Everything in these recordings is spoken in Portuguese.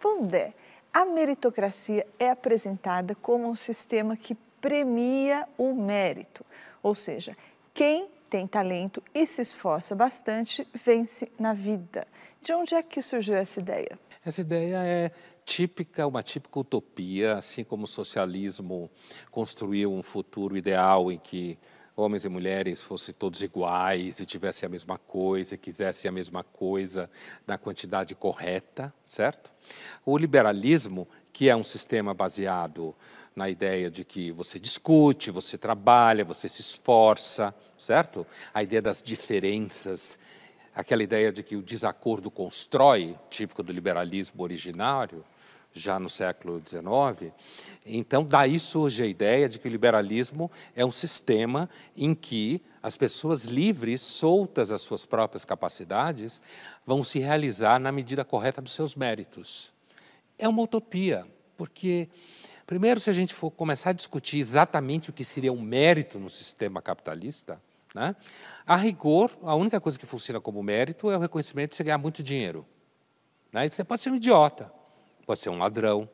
puder. A meritocracia é apresentada como um sistema que premia o mérito, ou seja, quem tem talento e se esforça bastante vence na vida. De onde é que surgiu essa ideia? Essa ideia é típica, uma típica utopia, assim como o socialismo construiu um futuro ideal em que homens e mulheres fossem todos iguais e tivessem a mesma coisa, quisessem a mesma coisa na quantidade correta, certo? O liberalismo, que é um sistema baseado na ideia de que você discute, você trabalha, você se esforça, certo? A ideia das diferenças, aquela ideia de que o desacordo constrói, típico do liberalismo originário, já no século XIX. Então, daí surge a ideia de que o liberalismo é um sistema em que as pessoas livres, soltas às suas próprias capacidades, vão se realizar na medida correta dos seus méritos. É uma utopia, porque, primeiro, se a gente for começar a discutir exatamente o que seria um mérito no sistema capitalista, né, a rigor, a única coisa que funciona como mérito é o reconhecimento de você ganhar muito dinheiro. Né, e você pode ser um idiota, pode ser um ladrão.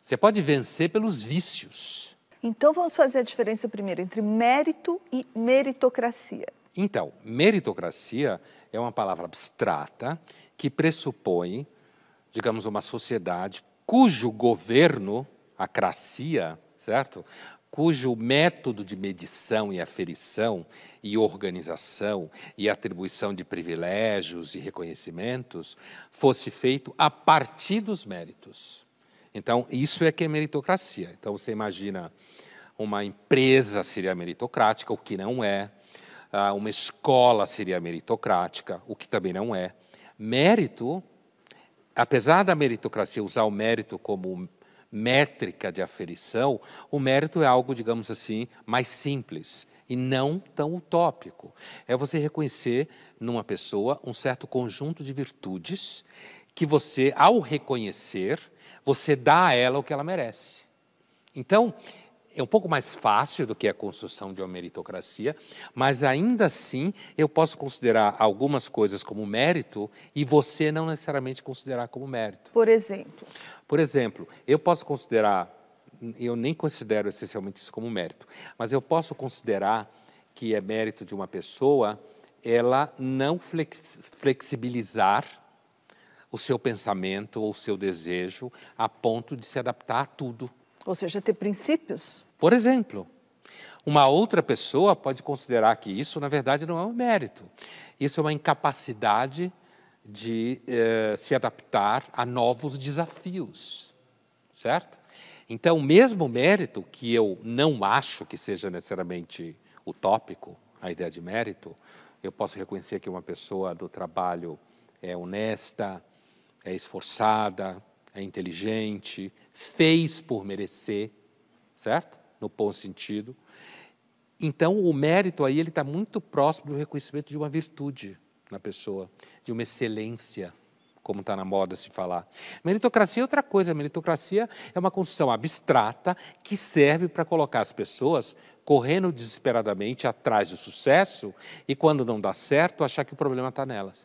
Você pode vencer pelos vícios. Então vamos fazer a diferença primeiro entre mérito e meritocracia. Então, meritocracia é uma palavra abstrata que pressupõe, digamos, uma sociedade cujo governo, a cracia, certo? cujo método de medição e aferição e organização e atribuição de privilégios e reconhecimentos fosse feito a partir dos méritos. Então, isso é que é meritocracia. Então, você imagina uma empresa seria meritocrática, o que não é, ah, uma escola seria meritocrática, o que também não é. Mérito, apesar da meritocracia usar o mérito como métrica de aferição, o mérito é algo, digamos assim, mais simples e não tão utópico. É você reconhecer numa pessoa um certo conjunto de virtudes que você, ao reconhecer, você dá a ela o que ela merece. Então, é um pouco mais fácil do que a construção de uma meritocracia, mas ainda assim eu posso considerar algumas coisas como mérito e você não necessariamente considerar como mérito. Por exemplo? Por exemplo, eu posso considerar, eu nem considero essencialmente isso como mérito, mas eu posso considerar que é mérito de uma pessoa ela não flexibilizar o seu pensamento ou o seu desejo a ponto de se adaptar a tudo. Ou seja, ter princípios? Por exemplo, uma outra pessoa pode considerar que isso, na verdade, não é um mérito. Isso é uma incapacidade de eh, se adaptar a novos desafios, certo? Então, o mesmo mérito que eu não acho que seja necessariamente utópico, a ideia de mérito, eu posso reconhecer que uma pessoa do trabalho é honesta, é esforçada, é inteligente, fez por merecer, certo? No bom sentido. Então, o mérito aí ele está muito próximo do reconhecimento de uma virtude na pessoa, de uma excelência, como está na moda se falar. Meritocracia é outra coisa, a meritocracia é uma construção abstrata que serve para colocar as pessoas correndo desesperadamente atrás do sucesso e, quando não dá certo, achar que o problema está nelas.